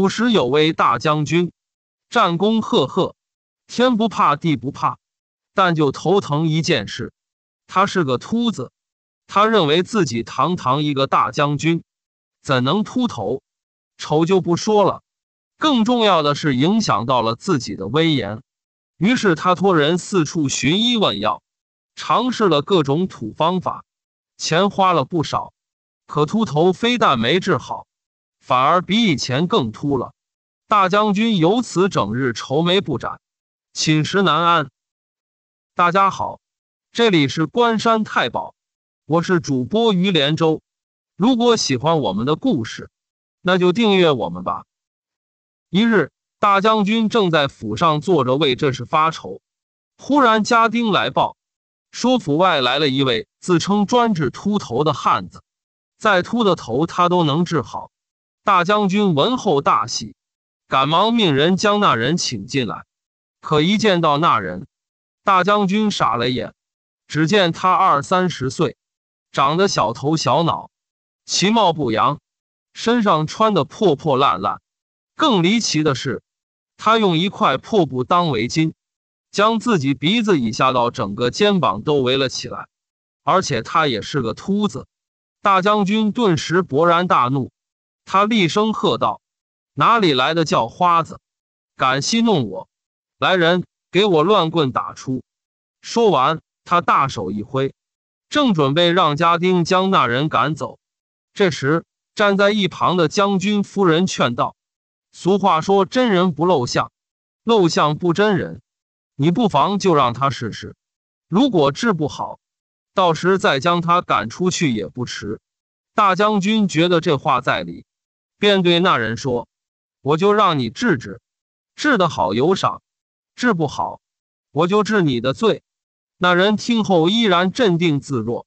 古时有位大将军，战功赫赫，天不怕地不怕，但就头疼一件事，他是个秃子。他认为自己堂堂一个大将军，怎能秃头？丑就不说了，更重要的是影响到了自己的威严。于是他托人四处寻医问药，尝试了各种土方法，钱花了不少，可秃头非但没治好。反而比以前更秃了，大将军由此整日愁眉不展，寝食难安。大家好，这里是关山太保，我是主播于连州。如果喜欢我们的故事，那就订阅我们吧。一日，大将军正在府上坐着为这事发愁，忽然家丁来报，说府外来了一位自称专治秃头的汉子，再秃的头他都能治好。大将军闻后大喜，赶忙命人将那人请进来。可一见到那人，大将军傻了眼。只见他二三十岁，长得小头小脑，其貌不扬，身上穿的破破烂烂。更离奇的是，他用一块破布当围巾，将自己鼻子以下到整个肩膀都围了起来。而且他也是个秃子。大将军顿时勃然大怒。他厉声喝道：“哪里来的叫花子，敢戏弄我！来人，给我乱棍打出！”说完，他大手一挥，正准备让家丁将那人赶走。这时，站在一旁的将军夫人劝道：“俗话说，真人不露相，露相不真人。你不妨就让他试试，如果治不好，到时再将他赶出去也不迟。”大将军觉得这话在理。便对那人说：“我就让你治治，治得好有赏，治不好，我就治你的罪。”那人听后依然镇定自若。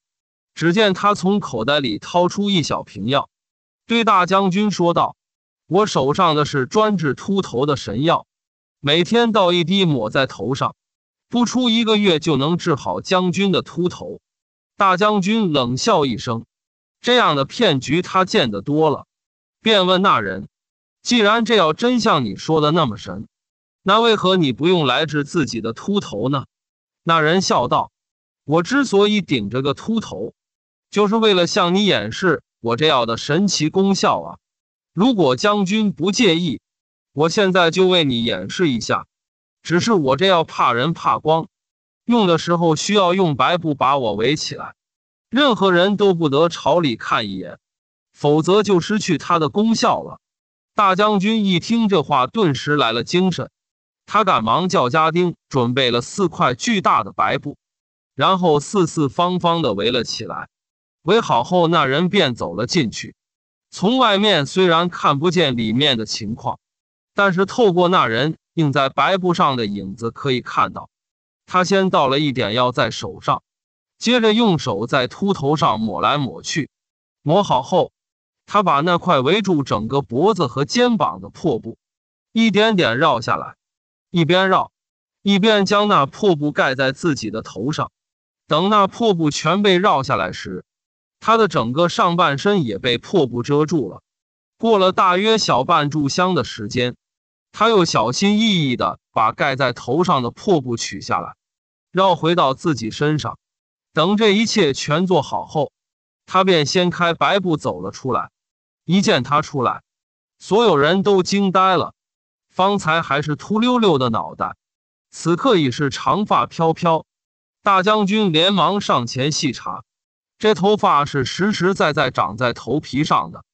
只见他从口袋里掏出一小瓶药，对大将军说道：“我手上的是专治秃头的神药，每天倒一滴抹在头上，不出一个月就能治好将军的秃头。”大将军冷笑一声：“这样的骗局他见得多了。”便问那人：“既然这药真像你说的那么神，那为何你不用来治自己的秃头呢？”那人笑道：“我之所以顶着个秃头，就是为了向你演示我这药的神奇功效啊！如果将军不介意，我现在就为你演示一下。只是我这药怕人怕光，用的时候需要用白布把我围起来，任何人都不得朝里看一眼。”否则就失去它的功效了。大将军一听这话，顿时来了精神，他赶忙叫家丁准备了四块巨大的白布，然后四四方方的围了起来。围好后，那人便走了进去。从外面虽然看不见里面的情况，但是透过那人映在白布上的影子，可以看到，他先倒了一点药在手上，接着用手在秃头上抹来抹去，抹好后。他把那块围住整个脖子和肩膀的破布，一点点绕下来，一边绕，一边将那破布盖在自己的头上。等那破布全被绕下来时，他的整个上半身也被破布遮住了。过了大约小半炷香的时间，他又小心翼翼地把盖在头上的破布取下来，绕回到自己身上。等这一切全做好后，他便掀开白布走了出来。一见他出来，所有人都惊呆了。方才还是秃溜溜的脑袋，此刻已是长发飘飘。大将军连忙上前细查，这头发是实实在在长在头皮上的，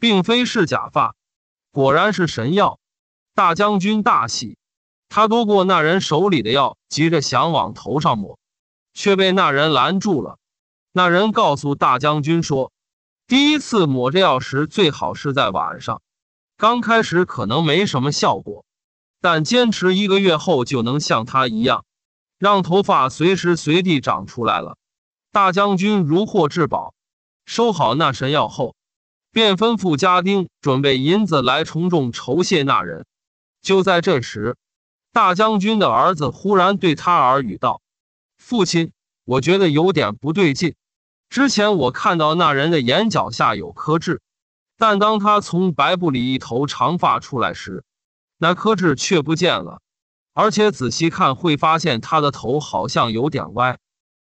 并非是假发。果然是神药，大将军大喜，他夺过那人手里的药，急着想往头上抹，却被那人拦住了。那人告诉大将军说。第一次抹这药时，最好是在晚上。刚开始可能没什么效果，但坚持一个月后，就能像他一样，让头发随时随地长出来了。大将军如获至宝，收好那神药后，便吩咐家丁准备银子来从重酬谢那人。就在这时，大将军的儿子忽然对他耳语道：“父亲，我觉得有点不对劲。”之前我看到那人的眼角下有颗痣，但当他从白布里一头长发出来时，那颗痣却不见了。而且仔细看会发现他的头好像有点歪，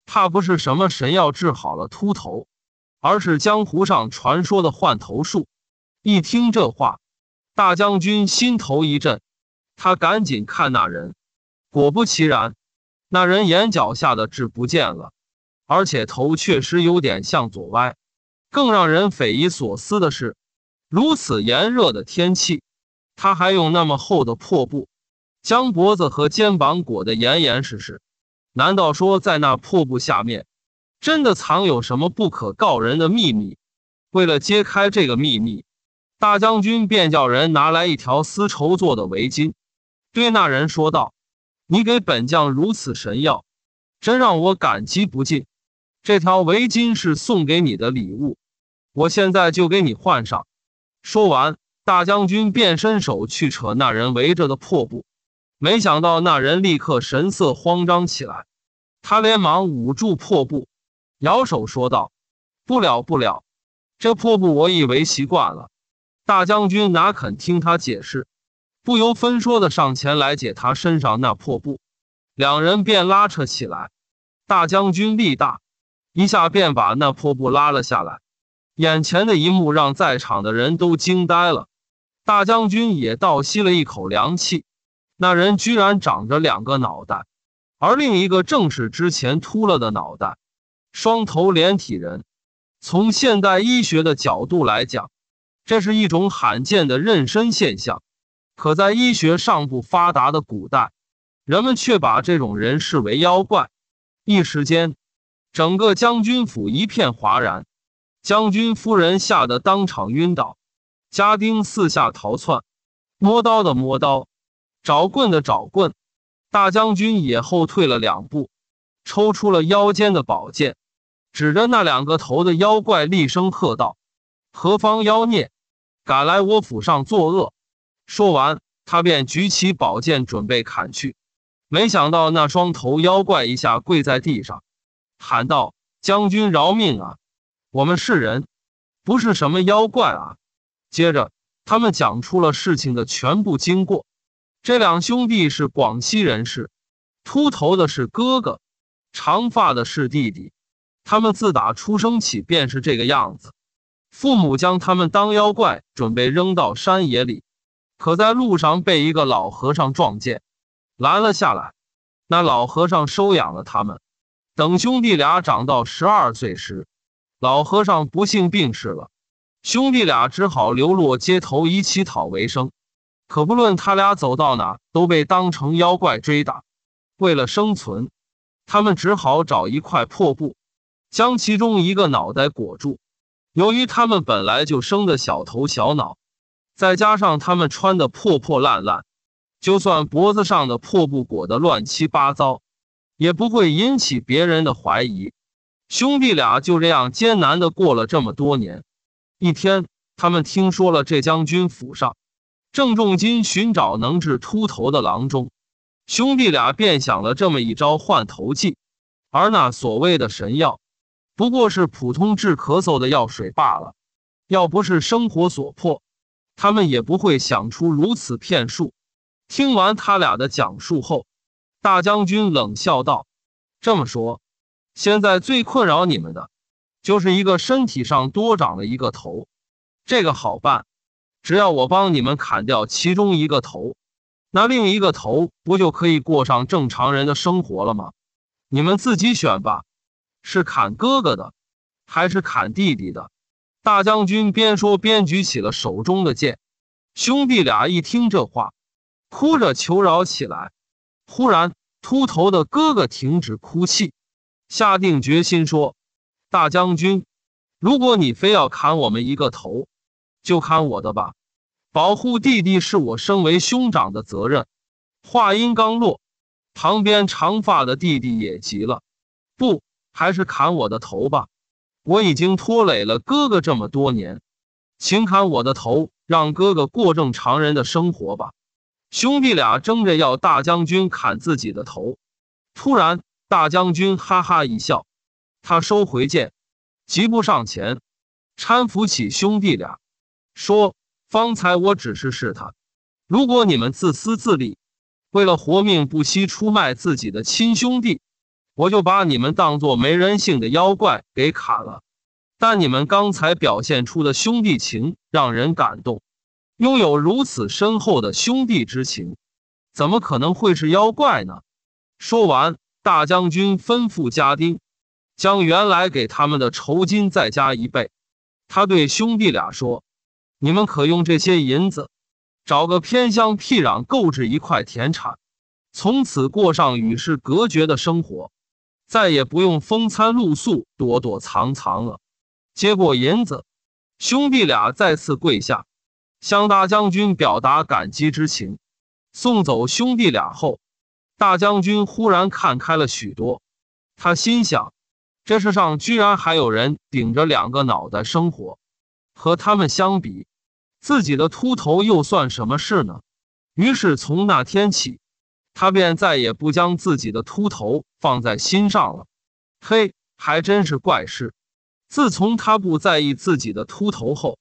怕不是什么神药治好了秃头，而是江湖上传说的换头术。一听这话，大将军心头一震，他赶紧看那人，果不其然，那人眼角下的痣不见了。而且头确实有点向左歪，更让人匪夷所思的是，如此炎热的天气，他还用那么厚的破布将脖子和肩膀裹得严严实实。难道说在那破布下面，真的藏有什么不可告人的秘密？为了揭开这个秘密，大将军便叫人拿来一条丝绸做的围巾，对那人说道：“你给本将如此神药，真让我感激不尽。”这条围巾是送给你的礼物，我现在就给你换上。说完，大将军便伸手去扯那人围着的破布，没想到那人立刻神色慌张起来，他连忙捂住破布，摇手说道：“不了，不了，这破布我以为习惯了。”大将军哪肯听他解释，不由分说的上前来解他身上那破布，两人便拉扯起来。大将军力大。一下便把那破布拉了下来，眼前的一幕让在场的人都惊呆了，大将军也倒吸了一口凉气。那人居然长着两个脑袋，而另一个正是之前秃了的脑袋，双头连体人。从现代医学的角度来讲，这是一种罕见的妊娠现象，可在医学尚不发达的古代，人们却把这种人视为妖怪。一时间。整个将军府一片哗然，将军夫人吓得当场晕倒，家丁四下逃窜，摸刀的摸刀，找棍的找棍，大将军也后退了两步，抽出了腰间的宝剑，指着那两个头的妖怪厉声喝道：“何方妖孽，敢来我府上作恶？”说完，他便举起宝剑准备砍去，没想到那双头妖怪一下跪在地上。喊道：“将军饶命啊！我们是人，不是什么妖怪啊！”接着，他们讲出了事情的全部经过。这两兄弟是广西人士，秃头的是哥哥，长发的是弟弟。他们自打出生起便是这个样子。父母将他们当妖怪，准备扔到山野里，可在路上被一个老和尚撞见，拦了下来。那老和尚收养了他们。等兄弟俩长到十二岁时，老和尚不幸病逝了，兄弟俩只好流落街头以乞讨为生。可不论他俩走到哪，都被当成妖怪追打。为了生存，他们只好找一块破布，将其中一个脑袋裹住。由于他们本来就生的小头小脑，再加上他们穿的破破烂烂，就算脖子上的破布裹得乱七八糟。也不会引起别人的怀疑。兄弟俩就这样艰难的过了这么多年。一天，他们听说了这将军府上郑仲金寻找能治秃头的郎中，兄弟俩便想了这么一招换头计。而那所谓的神药，不过是普通治咳嗽的药水罢了。要不是生活所迫，他们也不会想出如此骗术。听完他俩的讲述后。大将军冷笑道：“这么说，现在最困扰你们的，就是一个身体上多长了一个头。这个好办，只要我帮你们砍掉其中一个头，那另一个头不就可以过上正常人的生活了吗？你们自己选吧，是砍哥哥的，还是砍弟弟的？”大将军边说边举起了手中的剑。兄弟俩一听这话，哭着求饶起来。忽然，秃头的哥哥停止哭泣，下定决心说：“大将军，如果你非要砍我们一个头，就砍我的吧。保护弟弟是我身为兄长的责任。”话音刚落，旁边长发的弟弟也急了：“不，还是砍我的头吧！我已经拖累了哥哥这么多年，请砍我的头，让哥哥过正常人的生活吧。”兄弟俩争着要大将军砍自己的头。突然，大将军哈哈一笑，他收回剑，疾步上前，搀扶起兄弟俩，说：“方才我只是试探，如果你们自私自利，为了活命不惜出卖自己的亲兄弟，我就把你们当作没人性的妖怪给砍了。但你们刚才表现出的兄弟情，让人感动。”拥有如此深厚的兄弟之情，怎么可能会是妖怪呢？说完，大将军吩咐家丁，将原来给他们的酬金再加一倍。他对兄弟俩说：“你们可用这些银子，找个偏乡僻壤购置一块田产，从此过上与世隔绝的生活，再也不用风餐露宿、躲躲藏藏了。”接过银子，兄弟俩再次跪下。向大将军表达感激之情，送走兄弟俩后，大将军忽然看开了许多。他心想：这世上居然还有人顶着两个脑袋生活，和他们相比，自己的秃头又算什么事呢？于是从那天起，他便再也不将自己的秃头放在心上了。嘿，还真是怪事！自从他不在意自己的秃头后。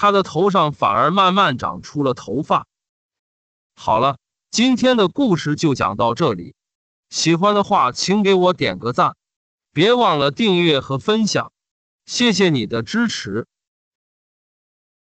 他的头上反而慢慢长出了头发。好了，今天的故事就讲到这里。喜欢的话，请给我点个赞，别忘了订阅和分享，谢谢你的支持。